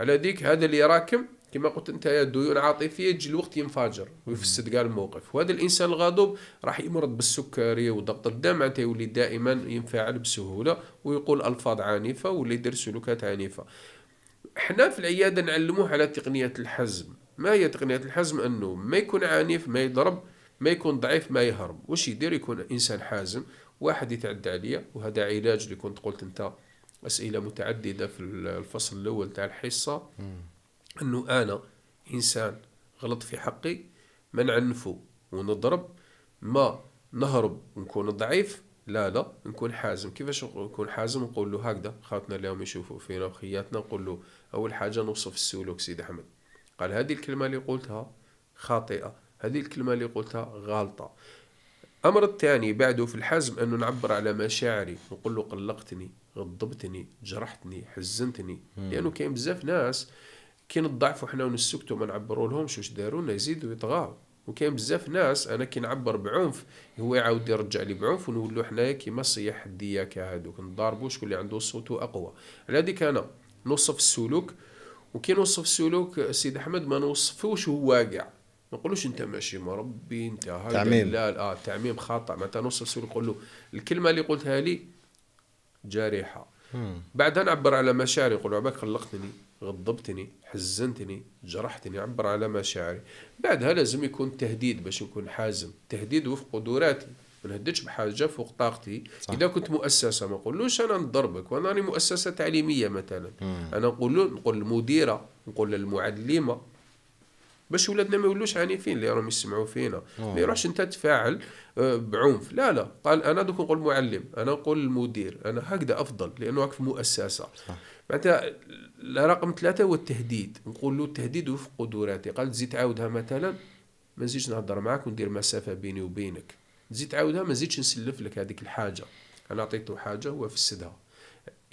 على ذيك هذا اللي يراكم كما قلت انت ديون عاطفيه تجي الوقت ينفجر ويفسد كاع الموقف وهذا الانسان الغضوب راح يمرض بالسكري وضغط الدم حتى يولي دائما ينفعل بسهوله ويقول الفاظ عنيفه واللي يدير سلوكات عنيفه حنا في العياده نعلموه على تقنيه الحزم ما هي تقنيه الحزم انه ما يكون عنيف ما يضرب ما يكون ضعيف ما يهرب واش يدير يكون انسان حازم واحد يتعدى عليا وهذا علاج اللي كنت قلت انت اسئله متعدده في الفصل الاول تاع الحصه انه انا انسان غلط في حقي ما نعنفو ونضرب ما نهرب ونكون ضعيف لا لا نكون حازم كيفاش نكون حازم نقول له هكذا خاطنا اليوم يشوفوا فينا وخياتنا نقول له اول حاجه نوصف السلوك سيدي احمد قال هذه الكلمه اللي قلتها خاطئه هذه الكلمه اللي قلتها غلطه الأمر الثاني بعده في الحزم أنه نعبر على مشاعري نقول له قلقتني غضبتني جرحتني حزنتني مم. لأنه كاين بزاف ناس كي نضعفوا حنا ونسكتوا ما نعبروا لهم شو دارونا يزيدوا يطغاو وكاين بزاف ناس انا كي نعبر بعنف هو يعاود يرجع لي بعنف ونولوا حنايا كيما الصياح الدياك هذوك نضاربوا شكون اللي عنده صوته اقوى على هذيك انا نوصف السلوك وكي نوصف السلوك سيد احمد ما نوصفوش هو واقع ما نقولوش انت ماشي مربي انت هاي تعميم لا لا اه تعميم خاطئ معناتها نوصل السؤال نقول له الكلمه اللي قلتها لي جارحه بعدها نعبر على مشاعري نقول عباك خلقتني غضبتني حزنتني جرحتني عبر على مشاعري بعدها لازم يكون تهديد باش نكون حازم تهديد وفق قدراتي ما نهددش بحاجه فوق طاقتي صح. اذا كنت مؤسسه ما نقولوش انا نضربك وانا راني مؤسسه تعليميه مثلا مم. انا نقول نقول المديره نقول المعلمه باش ولادنا ما يولوش عنيفين اللي راهم يسمعوا فينا ما يروحش انت تفاعل آه، بعنف لا لا قال انا دوك نقول معلم انا نقول المدير انا هكذا افضل لانه راك في مؤسسه صح. معناتها رقم ثلاثه هو التهديد نقول له التهديد وفق قدراتي قال تزيد تعاودها مثلا ما نزيدش نهضر معاك وندير مسافه بيني وبينك تزيد تعاودها ما نزيدش نسلف لك هذيك الحاجه انا اعطيته حاجه هو فسدها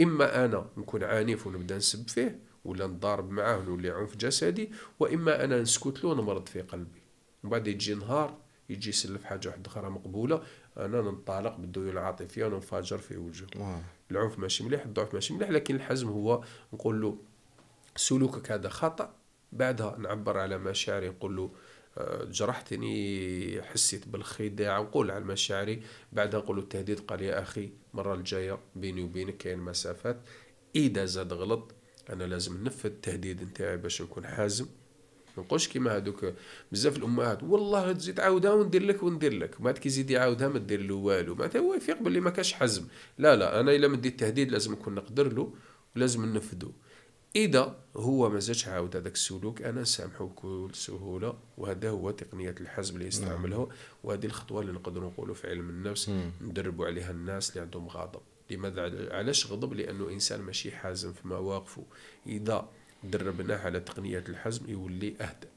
اما انا نكون عنيف ونبدا نسب فيه ولا نضارب معاه نولي عنف جسدي واما انا نسكت له ونمرض في قلبي ومن بعد يجي نهار يجي يسلف حاجه واحده اخرى مقبوله انا ننطلق بالديون العاطفيه وننفجر في وجهه العنف ماشي مليح الضعف ماشي مليح لكن الحزم هو نقول له سلوكك هذا خطا بعدها نعبر على مشاعري نقول له آه، جرحتني حسيت بالخداع نقول على مشاعري بعدها نقول التهديد قال يا اخي المره الجايه بيني وبينك كاين مسافات اذا زاد غلط انا لازم ننفذ التهديد نتاعي باش نكون حازم ما نقولش كيما هذوك بزاف الامهات والله تزيد عاودها وندير لك وندير لك بعد كي يزيد يعاودها ما دير له والو معناتها هو يفيق باللي ما كاش حزم لا لا انا الا مديت التهديد لازم نكون نقدر له ولازم ننفذه اذا هو ما زادش عاود هذاك السلوك انا نسامحه بكل سهوله وهذا هو تقنيه الحزم اللي يستعملها نعم. وهذه الخطوه اللي نقدر نقولوا في علم النفس ندربوا عليها الناس اللي عندهم غضب لماذا علاش غضب لانه انسان ماشي حازم في مواقفه اذا دربناه على تقنيات الحزم يولي اهدأ